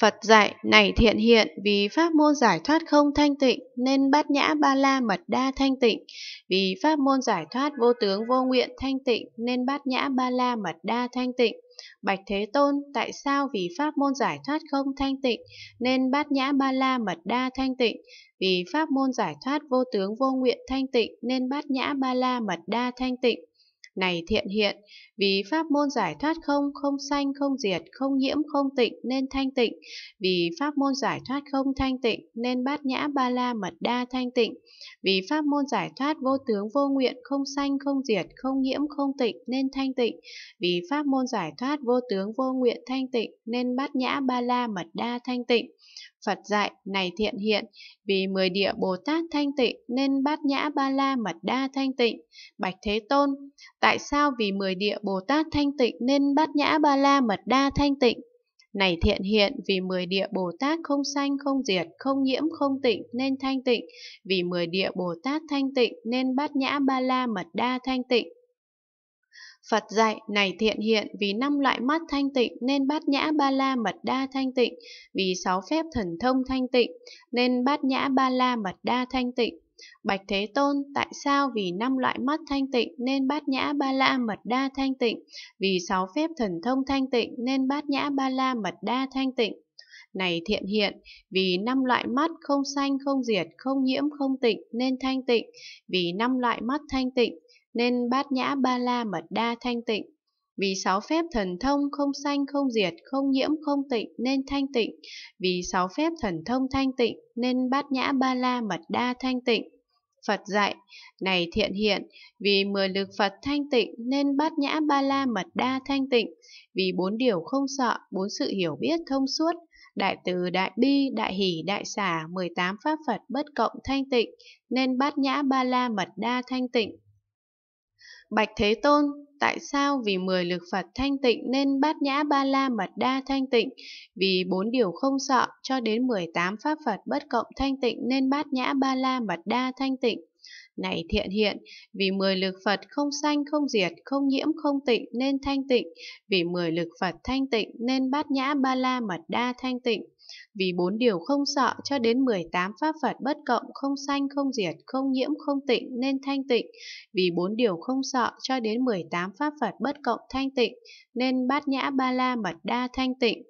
Phật dạy này thiện hiện vì pháp môn giải thoát không thanh tịnh nên bát nhã ba la mật đa thanh tịnh, vì pháp môn giải thoát vô tướng vô nguyện thanh tịnh nên bát nhã ba la mật đa thanh tịnh. Bạch Thế Tôn, tại sao vì pháp môn giải thoát không thanh tịnh nên bát nhã ba la mật đa thanh tịnh, vì pháp môn giải thoát vô tướng vô nguyện thanh tịnh nên bát nhã ba la mật đa thanh tịnh này thiện hiện, vì pháp môn giải thoát không, không sanh, không diệt, không nhiễm, không tịnh nên thanh tịnh, vì pháp môn giải thoát không thanh tịnh nên bát nhã ba la mật đa thanh tịnh, vì pháp môn giải thoát vô tướng vô nguyện, không sanh, không diệt, không nhiễm, không tịnh nên thanh tịnh, vì pháp môn giải thoát vô tướng vô nguyện thanh tịnh nên bát nhã ba la mật đa thanh tịnh. Phật dạy này thiện hiện, vì mười địa Bồ Tát thanh tịnh nên bát nhã ba la mật đa thanh tịnh. Bạch Thế Tôn, tại sao vì mười địa Bồ Tát thanh tịnh nên bát nhã ba la mật đa thanh tịnh? Này thiện hiện vì mười địa Bồ Tát không sanh không diệt, không nhiễm không tịnh nên thanh tịnh, vì mười địa Bồ Tát thanh tịnh nên bát nhã ba la mật đa thanh tịnh. Phật dạy này thiện hiện vì năm loại mắt thanh tịnh nên bát nhã ba la mật đa thanh tịnh, vì sáu phép thần thông thanh tịnh nên bát nhã ba la mật đa thanh tịnh. Bạch Thế Tôn, tại sao vì năm loại mắt thanh tịnh nên bát nhã ba la mật đa thanh tịnh, vì sáu phép thần thông thanh tịnh nên bát nhã ba la mật đa thanh tịnh? Này thiện hiện, vì năm loại mắt không sanh, không diệt, không nhiễm, không tịnh nên thanh tịnh, vì năm loại mắt thanh tịnh, nên bát nhã ba la mật đa thanh tịnh. Vì sáu phép thần thông không sanh không diệt, không nhiễm không tịnh nên thanh tịnh. Vì sáu phép thần thông thanh tịnh nên bát nhã ba la mật đa thanh tịnh. Phật dạy, này thiện hiện, vì mười lực Phật thanh tịnh nên bát nhã ba la mật đa thanh tịnh, vì bốn điều không sợ, bốn sự hiểu biết thông suốt, đại từ đại bi, đại hỷ, đại xả, mười tám pháp Phật bất cộng thanh tịnh, nên bát nhã ba la mật đa thanh tịnh. Bạch Thế Tôn, tại sao vì 10 lực Phật thanh tịnh nên bát nhã ba la mật đa thanh tịnh, vì bốn điều không sợ cho đến 18 pháp Phật bất cộng thanh tịnh nên bát nhã ba la mật đa thanh tịnh. Này thiện hiện, vì mười lực Phật không sanh không diệt, không nhiễm không tịnh nên thanh tịnh, vì mười lực Phật thanh tịnh nên bát nhã ba la mật đa thanh tịnh, vì bốn điều không sợ cho đến 18 pháp Phật bất cộng không sanh không diệt, không nhiễm không tịnh nên thanh tịnh, vì bốn điều không sợ cho đến 18 pháp Phật bất cộng thanh tịnh nên bát nhã ba la mật đa thanh tịnh